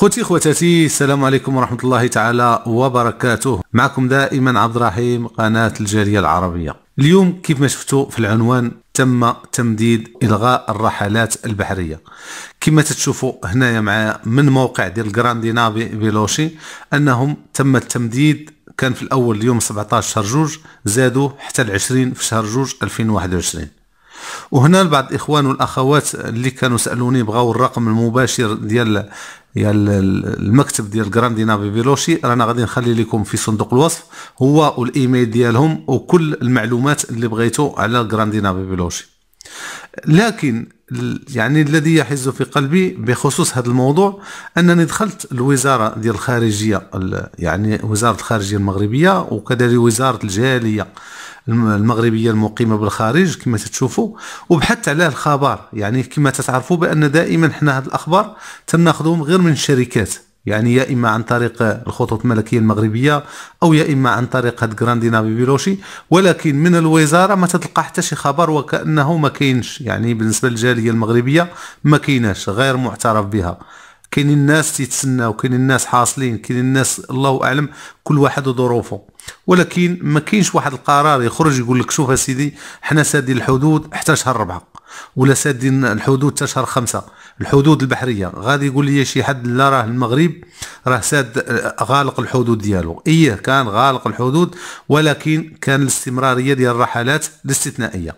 خوتي خواتاتي السلام عليكم ورحمة الله تعالى وبركاته معكم دائما عبد الرحيم قناة الجالية العربية اليوم كيف ما شفتوا في العنوان تم تمديد إلغاء الرحلات البحرية كما تتشوفوا هنايا معايا من موقع ديال نابي بيلوشي أنهم تم التمديد كان في الأول اليوم 17 شهر جوج زادوا حتى العشرين 20 في شهر جوج 2021 وهنا البعض الاخوان والاخوات اللي كانوا سالوني بغاو الرقم المباشر ديال يا المكتب ديال جراندي بيبيلوشي بيلوشي رانا غادي نخلي لكم في صندوق الوصف هو والايميل ديالهم وكل المعلومات اللي بغيتو على جراندي بيبيلوشي بيلوشي لكن يعني الذي يحز في قلبي بخصوص هذا الموضوع انني دخلت الوزاره ديال الخارجيه يعني وزاره الخارجيه المغربيه وكذلك وزاره الجاليه المغربيه المقيمه بالخارج كما تشوفوا وبحثت على الخبر يعني كما تتعرفوا بان دائما حنا هذه الاخبار تناخذهم غير من الشركات يعني يا اما عن طريق الخطوط الملكيه المغربيه او يا اما عن طريق هاد جراندينا بيلوشي ولكن من الوزاره ما تتلقى حتى شي خبر وكانه ما كاينش يعني بالنسبه للجاليه المغربيه ما كايناش غير معترف بها كاينين الناس تيتسناو كاينين الناس حاصلين كاينين الناس الله اعلم كل واحد وظروفه ولكن ما كاينش واحد القرار يخرج يقول لك شوف سيدي حنا سادين الحدود حتى شهر ربعه ولا سادين الحدود حتى شهر خمسه الحدود البحريه غادي يقول لي شي حد لا راه المغرب راه ساد آه، غالق الحدود ديالو ايه كان غالق الحدود ولكن كان الاستمراريه ديال الرحلات الاستثنائيه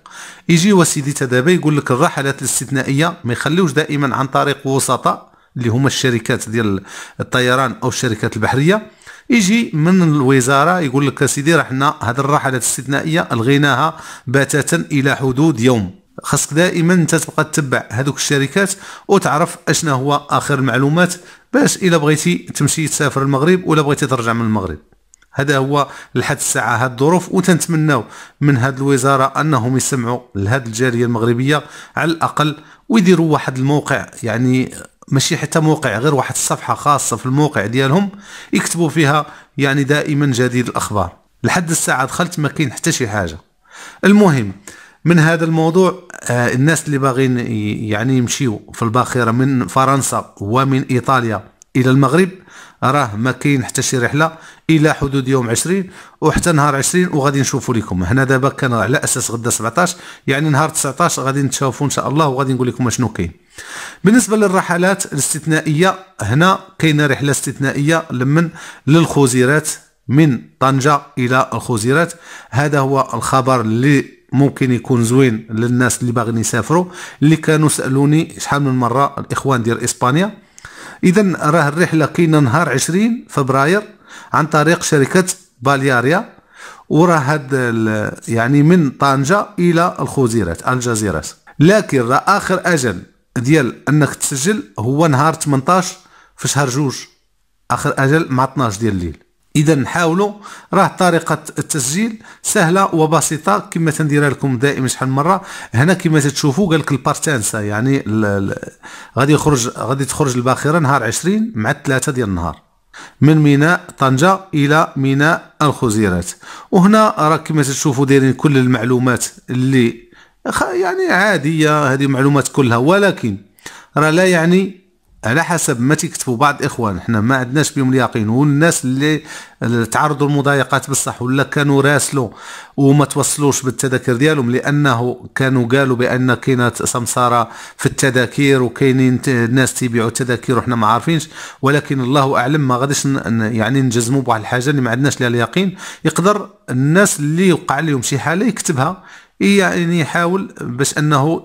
يجي وسيدي تدابا يقول لك الرحلات الاستثنائيه ما يخليوش دائما عن طريق وسطاء اللي هما الشركات ديال الطيران او الشركات البحريه يجي من الوزاره يقول لك سيدي راه حنا هذه الرحلات الاستثنائيه الغيناها بتاتا الى حدود يوم خاصك دائما انت تبقى تتبع هذوك الشركات وتعرف اشنا هو اخر المعلومات باش الا بغيتي تمشي تسافر المغرب ولا بغيتي ترجع من المغرب هذا هو لحد الساعه هاد الظروف وتنتمناو من هاد الوزاره انهم يسمعوا لهاد الجاليه المغربيه على الاقل ويديروا واحد الموقع يعني ماشي حتى موقع غير واحد الصفحه خاصه في الموقع ديالهم يكتبوا فيها يعني دائما جديد الاخبار لحد الساعه دخلت ما كاين حتى شي حاجه المهم من هذا الموضوع آه، الناس اللي باغيين يعني يمشيو في الباخره من فرنسا ومن ايطاليا الى المغرب راه ما كاين حتى شي رحله الى حدود يوم 20 وحتى نهار 20 وغادي نشوفوا لكم هنا دابا كان على اساس غدا 17 يعني نهار 19 غادي نتشافوا ان شاء الله وغادي نقول لكم شنو كاين بالنسبه للرحلات الاستثنائيه هنا كاينه رحله استثنائيه لمن للخزيرات من طنجه الى الخزيرات هذا هو الخبر اللي ممكن يكون زوين للناس اللي باغيين يسافروا اللي كانوا سالوني شحال من مره الاخوان ديال اسبانيا اذا راه الرحله كاينه نهار 20 فبراير عن طريق شركه بالياريا وراه هاد يعني من طنجه الى الخزيرات الجزيرات لكن راه اخر اجل ديال انك تسجل هو نهار 18 في شهر جوج اخر اجل مع 12 ديال الليل اذا نحاولوا راه طريقه التسجيل سهله وبسيطه كما تنديرها لكم دائما شحال من مره هنا كما تشوفوا قال لك البارتانسا يعني غادي يخرج غادي تخرج الباخره نهار 20 مع 3 ديال النهار من ميناء طنجة إلى ميناء الخزيرات وهنا راه كما تشوفوا دايرين كل المعلومات اللي يعني عاديه هذه معلومات كلها ولكن راه لا يعني على حسب ما تيكتبوا بعض الاخوان حنا ما عندناش بهم اليقين والناس اللي تعرضوا للمضايقات بصح ولا كانوا راسلوا وما توصلوش بالتذاكر ديالهم لانه كانوا قالوا بان كاينه سمساره في التذاكر وكاينين الناس تيبيعوا التذاكر وحنا ما عارفينش ولكن الله اعلم ما غاديش يعني نجزموا بواحد الحاجه اللي ما عندناش لها اليقين يقدر الناس اللي وقع لهم شي حاله يكتبها يعني يحاول باش انه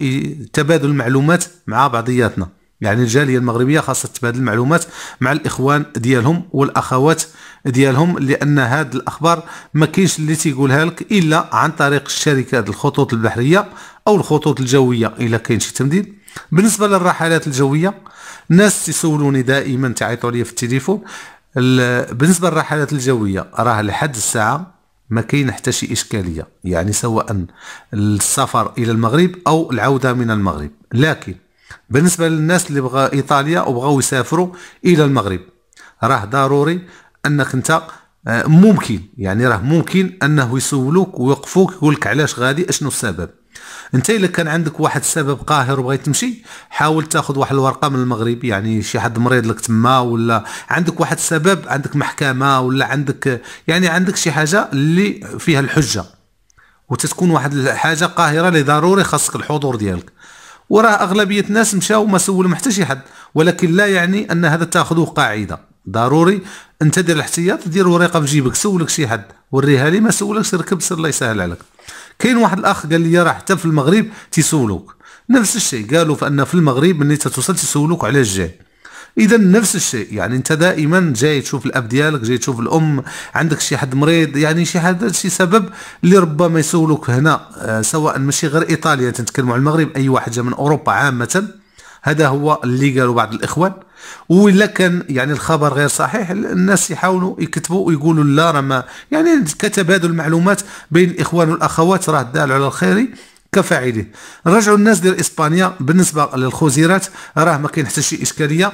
تبادل المعلومات مع بعضياتنا يعني الجاليه المغربيه خاصها تبادل المعلومات مع الاخوان ديالهم والاخوات ديالهم لان هذه الاخبار ما كاينش اللي تيقولها لك الا عن طريق الشركات الخطوط البحريه او الخطوط الجويه الا كاين شي تمديد بالنسبه للرحلات الجويه الناس تيسولوني دائما تعيطوا لي في التليفون بالنسبه للرحلات الجويه راه لحد الساعه ما كاين حتى شي اشكاليه يعني سواء السفر الى المغرب او العوده من المغرب لكن بالنسبه للناس اللي بغا ايطاليا وبغاو يسافروا الى المغرب راه ضروري انك انت آه، ممكن يعني راه ممكن انه يسولوك ويوقفوك يقول لك علاش غادي اشنو السبب انت الا كان عندك واحد السبب قاهر وبغيت تمشي حاول تاخذ واحد الورقه من المغرب يعني شي حد مريض لك تما ولا عندك واحد السبب عندك محكمه ولا عندك يعني عندك شي حاجه اللي فيها الحجه وتتكون واحد الحاجه قاهره اللي ضروري خاصك الحضور ديالك وراه اغلبيه الناس مشاو ما سولهم حتى شي حد ولكن لا يعني ان هذا تاخذه قاعده ضروري انت دير الاحتياط دير ورقه في جيبك سولك شي حد وريها لي ما سولكش ركب سر الله يسهل عليك كاين واحد الاخ قال لي راه حتى في المغرب تيسولوك نفس الشيء قالوا فان في المغرب ملي تتوصل تيسولوك على الجاه اذا نفس الشيء يعني انت دائما جاي تشوف الاب ديالك جاي تشوف الام عندك شي حد مريض يعني شي حد شي سبب اللي ربما يسولوك هنا آه، سواء ماشي غير ايطاليا تنتكلموا على المغرب اي واحد جا من اوروبا عامه هذا هو اللي قالوا بعض الاخوان ولا كان يعني الخبر غير صحيح الناس يحاولوا يكتبوا ويقولوا لا راه ما يعني كتبادل المعلومات بين الاخوان والاخوات راه دال على الخير كفاعله رجعوا الناس ديال اسبانيا بالنسبه للخزيرات راه ما كاين حتى شي اشكاليه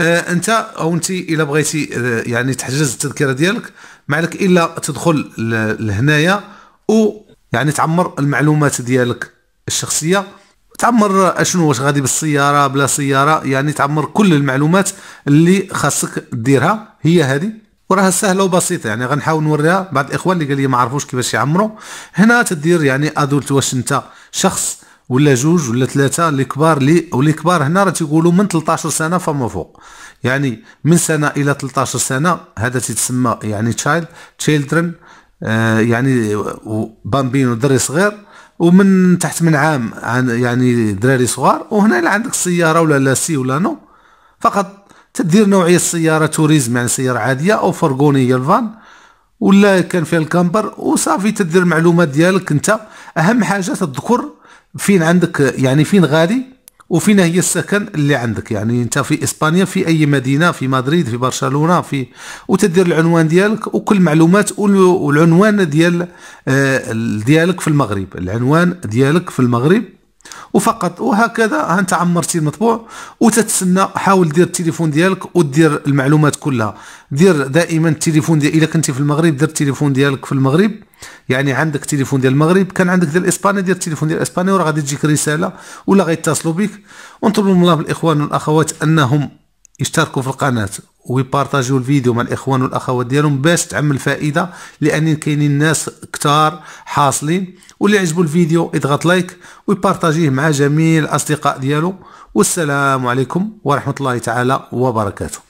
آه انت او انت الا بغيتي آه، يعني تحجز التذكره ديالك ما عليك الا تدخل لهنايا و يعني تعمر المعلومات ديالك الشخصيه تعمر اشنو واش غادي بالسياره بلا سياره يعني تعمر كل المعلومات اللي خاصك ديرها هي هذه وراها سهله وبسيطه يعني غنحاول نوريها بعض الاخوان اللي قال لي ما عرفوش كيفاش يعمروا هنا تدير يعني ادولت واش انت شخص ولا جوج ولا ثلاثه اللي كبار لي واللي كبار هنا راه تيقولوا من 13 سنه فما فوق يعني من سنه الى 13 سنه هذا تيتسمى يعني تشايلد تشيلدرن آه يعني بامبين ودري صغير ومن تحت من عام يعني دراري صغار وهنا الا عندك سياره ولا لا سي ولا نو فقط تدير نوعيه السياره توريزم يعني سياره عاديه او فرغونيه الفان ولا كان فيها الكامبر وصافي تدير المعلومات ديالك انت اهم حاجه تذكر فين عندك يعني فين غادي وفينا هي السكن اللي عندك يعني انت في اسبانيا في اي مدينه في مدريد في برشلونه في وتدير العنوان ديالك وكل معلومات والعنوان ديال آه، ديالك في المغرب العنوان ديالك في المغرب وفقط وهكذا انت عمرتي المطبوع وتتسنى حاول دير التليفون ديالك ودير المعلومات كلها دير دائما التليفون ديالك اذا كنتي في المغرب دير التليفون ديالك في المغرب يعني عندك تليفون ديال المغرب كان عندك ديال اسبانيا دير التليفون ديال اسبانيا وراه غادي تجيك رساله ولا غيتصلوا بك ونطلب من الله بالاخوان والاخوات انهم يشتركوا في القناه ويبارطاجيو الفيديو مع الاخوان والاخوات ديالهم باش تعمل فائده لان كاينين ناس كتار حاصلين واللي عجبو الفيديو يضغط لايك ويبارطاجيه مع جميع الاصدقاء ديالو والسلام عليكم ورحمه الله تعالى وبركاته